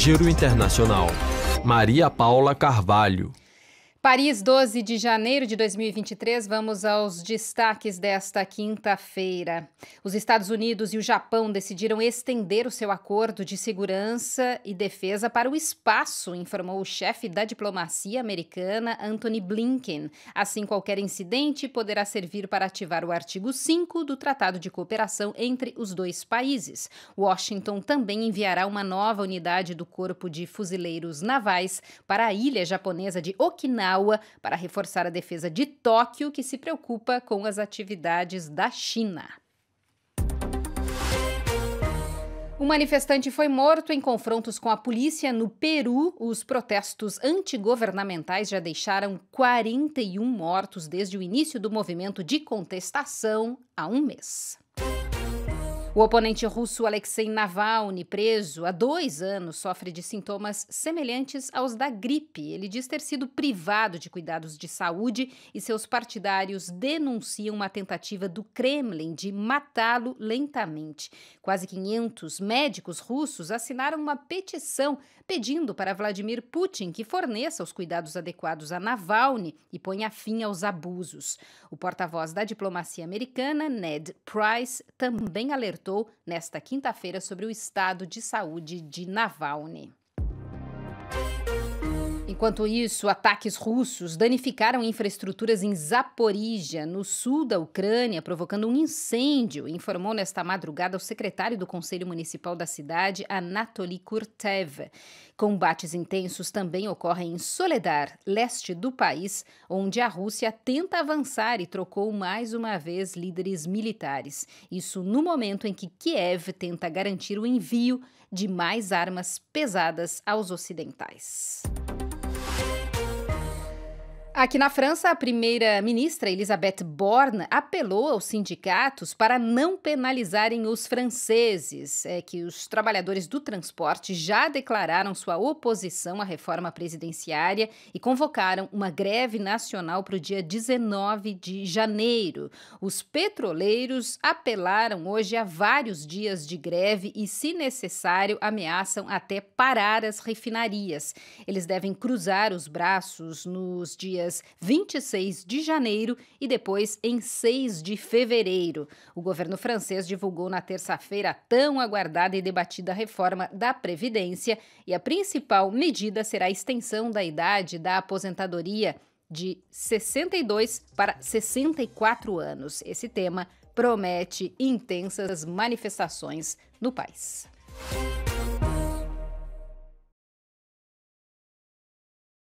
Giro Internacional. Maria Paula Carvalho. Paris, 12 de janeiro de 2023, vamos aos destaques desta quinta-feira. Os Estados Unidos e o Japão decidiram estender o seu acordo de segurança e defesa para o espaço, informou o chefe da diplomacia americana, Anthony Blinken. Assim, qualquer incidente poderá servir para ativar o artigo 5 do Tratado de Cooperação entre os dois países. Washington também enviará uma nova unidade do Corpo de Fuzileiros Navais para a ilha japonesa de Okinawa Okinawa para reforçar a defesa de Tóquio, que se preocupa com as atividades da China. Um manifestante foi morto em confrontos com a polícia no Peru. Os protestos antigovernamentais já deixaram 41 mortos desde o início do movimento de contestação há um mês. O oponente russo Alexei Navalny, preso há dois anos, sofre de sintomas semelhantes aos da gripe. Ele diz ter sido privado de cuidados de saúde e seus partidários denunciam uma tentativa do Kremlin de matá-lo lentamente. Quase 500 médicos russos assinaram uma petição pedindo para Vladimir Putin que forneça os cuidados adequados a Navalny e ponha fim aos abusos. O porta-voz da diplomacia americana, Ned Price, também alertou alertou nesta quinta-feira sobre o estado de saúde de Navalny. Enquanto isso, ataques russos danificaram infraestruturas em Zaporizhia, no sul da Ucrânia, provocando um incêndio, informou nesta madrugada o secretário do Conselho Municipal da cidade, Anatoly Kurtev. Combates intensos também ocorrem em Soledar, leste do país, onde a Rússia tenta avançar e trocou mais uma vez líderes militares. Isso no momento em que Kiev tenta garantir o envio de mais armas pesadas aos ocidentais. Bye. Aqui na França, a primeira-ministra Elisabeth Borne apelou aos sindicatos para não penalizarem os franceses, é que os trabalhadores do transporte já declararam sua oposição à reforma presidenciária e convocaram uma greve nacional para o dia 19 de janeiro. Os petroleiros apelaram hoje a vários dias de greve e, se necessário, ameaçam até parar as refinarias. Eles devem cruzar os braços nos dias dias 26 de janeiro e depois em 6 de fevereiro. O governo francês divulgou na terça-feira a tão aguardada e debatida reforma da Previdência e a principal medida será a extensão da idade da aposentadoria de 62 para 64 anos. Esse tema promete intensas manifestações no país.